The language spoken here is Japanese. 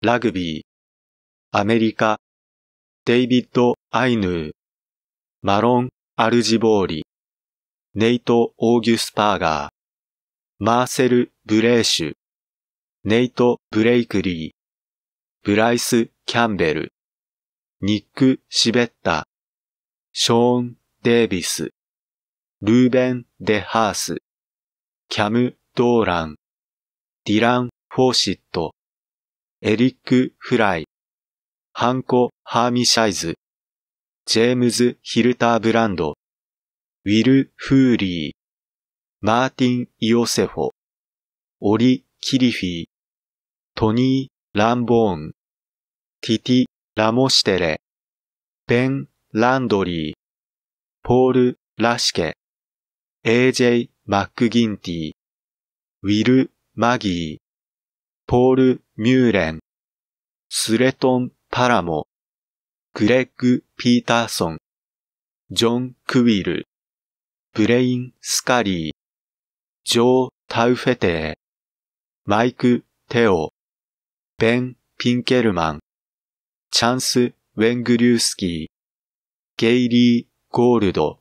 ラグビー、アメリカ、デイビッド・アイヌー、マロン・アルジボーリ、ネイト・オーギュスパーガー、マーセル・ブレーシュ、ネイト・ブレイクリー、ブライス・キャンベル、ニック・シベッタ、ショーン・デービス、ルーベン・デ・ハース、キャム・ドーラン、ディラン・フォーシット、エリック・フライ、ハンコ・ハーミシャイズ、ジェームズ・ヒルターブランド、ウィル・フーリー、マーティン・イオセフォ、オリ・キリフィー、トニー・ランボーン、ティティ・ラモシテレ、ベン・ランドリー、ポール・ラシケ、AJ・ マックギンティ、ウィル・マギー、ポール・ミューレン、スレトン・パラモ、グレッグ・ピーターソン、ジョン・クウィル、ブレイン・スカリー、ジョー・タウフェテー、マイク・テオ、ベン・ピンケルマン、チャンス・ウェングリュースキー、ゲイリー・ゴールド、